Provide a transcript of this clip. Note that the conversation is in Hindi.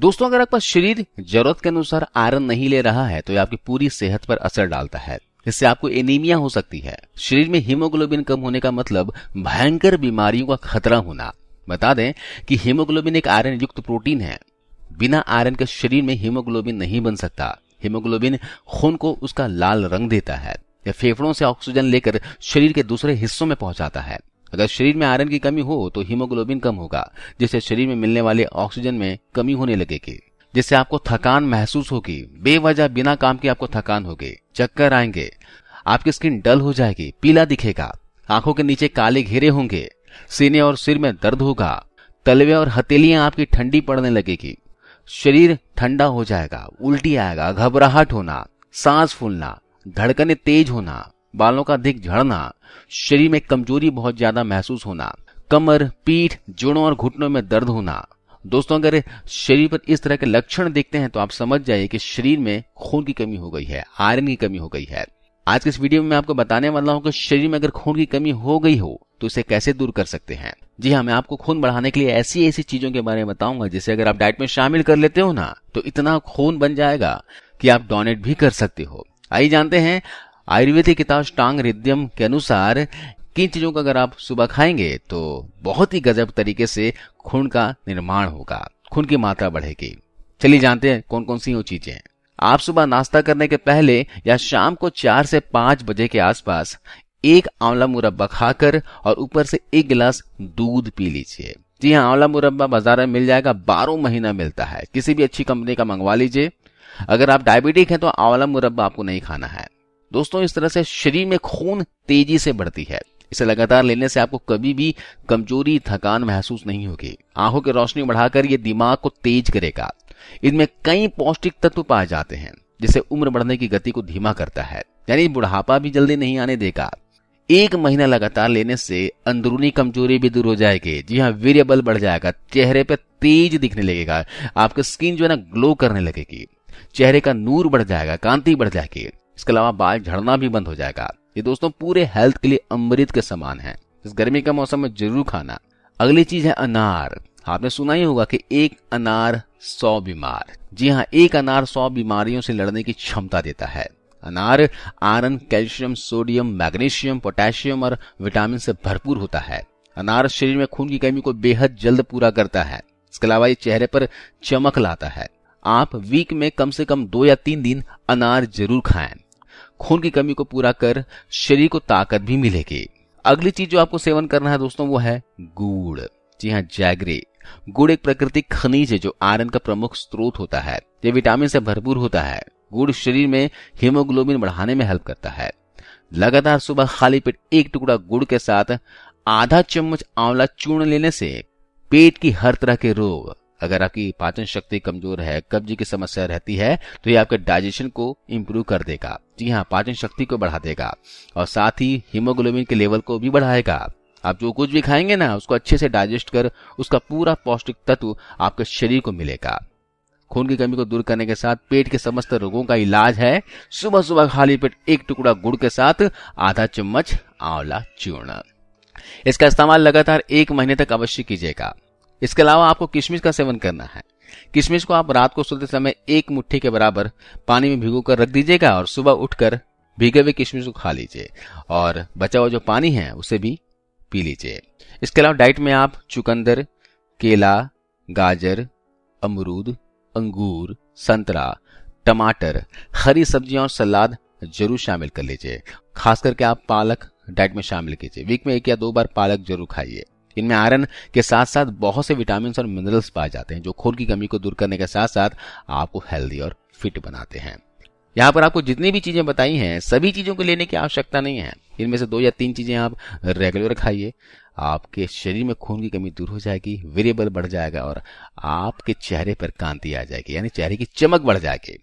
दोस्तों अगर आपका शरीर जरूरत के अनुसार आयरन नहीं ले रहा है तो ये आपकी पूरी सेहत पर असर डालता है इससे आपको एनीमिया हो सकती है शरीर में हीमोग्लोबिन कम होने का मतलब भयंकर बीमारियों का खतरा होना बता दें कि हीमोग्लोबिन एक आयरन युक्त प्रोटीन है बिना आयरन के शरीर में हीमोग्लोबिन नहीं बन सकता हीमोग्लोबिन खून को उसका लाल रंग देता है या फेफड़ों से ऑक्सीजन लेकर शरीर के दूसरे हिस्सों में पहुंचाता है अगर शरीर में आयरन की कमी हो तो हीमोग्लोबिन कम होगा जिससे शरीर में मिलने वाले ऑक्सीजन में कमी होने लगेगी जिससे आपको थकान महसूस होगी बेवजह बिना काम की आपको थकान होगी चक्कर आएंगे आपकी स्किन डल हो जाएगी पीला दिखेगा आंखों के नीचे काले घेरे होंगे सीने और सिर में दर्द होगा तलवे और हथेलियां आपकी ठंडी पड़ने लगेगी शरीर ठंडा हो जाएगा उल्टी आएगा घबराहट होना सांस फूलना धड़कने तेज होना बालों का अधिक झड़ना शरीर में कमजोरी बहुत ज्यादा महसूस होना कमर पीठ जोड़ों और घुटनों में दर्द होना दोस्तों अगर शरीर पर इस तरह के लक्षण देखते हैं तो आप समझ जाइए कि शरीर में खून की कमी हो गई है आयरन की कमी हो गई है आज के इस वीडियो में मैं आपको बताने वाला हूं कि शरीर में अगर खून की कमी हो गई हो तो इसे कैसे दूर कर सकते हैं जी हाँ मैं आपको खून बढ़ाने के लिए ऐसी ऐसी चीजों के बारे में बताऊंगा जिसे अगर आप डाइट में शामिल कर लेते हो ना तो इतना खून बन जाएगा कि आप डोनेट भी कर सकते हो आइए जानते हैं आयुर्वेदिक किताब हृदयम के अनुसार किन चीजों का अगर आप सुबह खाएंगे तो बहुत ही गजब तरीके से खून का निर्माण होगा खून की मात्रा बढ़ेगी चलिए जानते हैं कौन कौन सी वो चीजें आप सुबह नाश्ता करने के पहले या शाम को चार से पांच बजे के आसपास एक आंवला मुरब्बा खाकर और ऊपर से एक गिलास दूध पी लीजिए जी हाँ आंवला मुरब्बा बाजार में मिल जाएगा बारह महीना मिलता है किसी भी अच्छी कंपनी का मंगवा लीजिए अगर आप डायबिटिक हैं तो आंवला मुरब्बा आपको नहीं खाना है दोस्तों इस तरह से शरीर में खून तेजी से बढ़ती है इसे लगातार लेने से आपको कभी भी कमजोरी थकान महसूस नहीं होगी आंखों की रोशनी बढ़ाकर यह दिमाग को तेज करेगा इनमें कई पौष्टिक तत्व पाए जाते हैं जिसे उम्र बढ़ने की गति को धीमा करता है यानी बुढ़ापा भी जल्दी नहीं आने देगा एक महीना लगातार लेने से अंदरूनी कमजोरी भी दूर हो जाएगी जी हाँ बल बढ़ जाएगा चेहरे पर तेज दिखने लगेगा आपकी स्किन जो है ना ग्लो करने लगेगी चेहरे का नूर बढ़ जाएगा कांति बढ़ जाएगी इसके अलावा बाल झड़ना भी बंद हो जाएगा ये दोस्तों पूरे हेल्थ के लिए अमृत के समान है इस गर्मी का मौसम में जरूर खाना अगली चीज है अनार आपने सुना ही होगा कि एक अनार सौ बीमार जी हाँ एक अनार सौ बीमारियों से लड़ने की क्षमता देता है अनार iron calcium sodium magnesium potassium और विटामिन से भरपूर होता है अनार शरीर में खून की कमी को बेहद जल्द पूरा करता है इसके अलावा ये चेहरे पर चमक लाता है आप वीक में कम से कम दो या तीन दिन अनार जरूर खाएं खून की कमी को पूरा कर शरीर को ताकत भी मिलेगी अगली चीज जो आपको सेवन करना है दोस्तों वो है गुड़ जी हाँ जैगरी गुड़ एक प्राकृतिक खनिज है जो आयरन का प्रमुख स्रोत होता है ये विटामिन से भरपूर होता है गुड़ शरीर में हीमोग्लोबिन बढ़ाने में हेल्प करता है लगातार सुबह खाली पेट एक टुकड़ा गुड़ के साथ आधा चम्मच आंवला चूर्ण लेने से पेट की हर तरह के रोग अगर आपकी पाचन शक्ति कमजोर है कब्ज की समस्या रहती है तो ये आपके डाइजेशन को इम्प्रूव कर देगा जी हाँ पाचन शक्ति को बढ़ा देगा और साथ ही हीमोग्लोबिन के लेवल को भी बढ़ाएगा आप जो कुछ भी खाएंगे ना उसको अच्छे से डाइजेस्ट कर उसका पूरा पौष्टिक तत्व आपके शरीर को मिलेगा खून की कमी को दूर करने के साथ पेट के समस्त रोगों का इलाज है सुबह सुबह खाली पेट एक टुकड़ा गुड़ के साथ आधा चम्मच आंवला चूर्ण इसका इस्तेमाल लगातार एक महीने तक अवश्य कीजिएगा इसके अलावा आपको किशमिश का सेवन करना है किशमिश को आप रात को सोते समय एक मुट्ठी के बराबर पानी में भिगो कर रख दीजिएगा और सुबह उठकर भीगे हुए किशमिश को खा लीजिए और बचा हुआ जो पानी है उसे भी पी लीजिए इसके अलावा डाइट में आप चुकंदर केला गाजर अमरूद अंगूर संतरा टमाटर हरी सब्जियां और सलाद जरूर शामिल कर लीजिए खास करके आप पालक डाइट में शामिल कीजिए वीक में एक या दो बार पालक जरूर खाइए इनमें आयरन के साथ साथ बहुत से विटामिन और मिनरल्स पाए जाते हैं जो खून की कमी को दूर करने के साथ साथ आपको हेल्दी और फिट बनाते हैं यहाँ पर आपको जितनी भी चीजें बताई हैं सभी चीजों को लेने की आवश्यकता नहीं है इनमें से दो या तीन चीजें आप रेगुलर खाइए आपके शरीर में खून की कमी दूर हो जाएगी वेरिएबल बढ़ जाएगा और आपके चेहरे पर कांति आ जाएगी यानी चेहरे की चमक बढ़ जाएगी